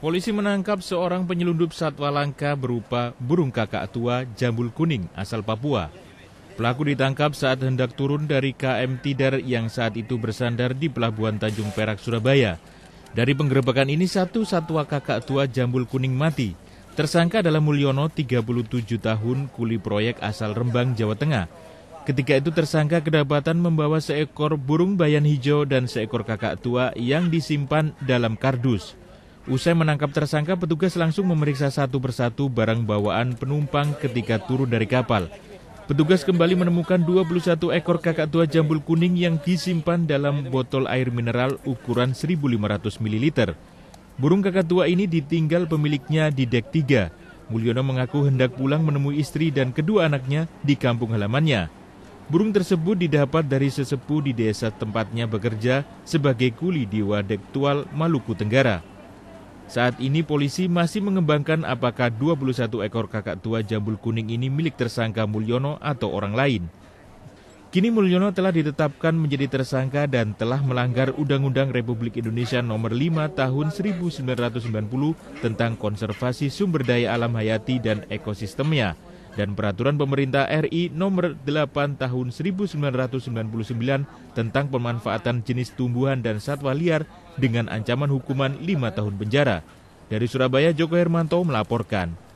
Polisi menangkap seorang penyelundup satwa langka berupa burung kakak tua jambul kuning asal Papua. Pelaku ditangkap saat hendak turun dari KM Tidar yang saat itu bersandar di pelabuhan Tanjung Perak, Surabaya. Dari penggerebekan ini satu satwa kakak tua jambul kuning mati. Tersangka adalah Mulyono 37 tahun kuli proyek asal Rembang, Jawa Tengah. Ketika itu tersangka kedapatan membawa seekor burung bayan hijau dan seekor kakak tua yang disimpan dalam kardus. Usai menangkap tersangka, petugas langsung memeriksa satu persatu barang bawaan penumpang ketika turun dari kapal. Petugas kembali menemukan 21 ekor kakak tua jambul kuning yang disimpan dalam botol air mineral ukuran 1.500 ml. Burung kakak tua ini ditinggal pemiliknya di dek 3. Mulyono mengaku hendak pulang menemui istri dan kedua anaknya di kampung halamannya. Burung tersebut didapat dari sesepuh di desa tempatnya bekerja sebagai kuli di Wadek Tual, Maluku Tenggara. Saat ini polisi masih mengembangkan apakah 21 ekor kakak tua jambul kuning ini milik tersangka Mulyono atau orang lain. Kini Mulyono telah ditetapkan menjadi tersangka dan telah melanggar Undang-Undang Republik Indonesia Nomor 5 Tahun 1990 tentang konservasi sumber daya alam hayati dan ekosistemnya dan Peraturan Pemerintah RI Nomor 8 Tahun 1999 tentang pemanfaatan jenis tumbuhan dan satwa liar dengan ancaman hukuman 5 tahun penjara. Dari Surabaya, Joko Hermanto melaporkan.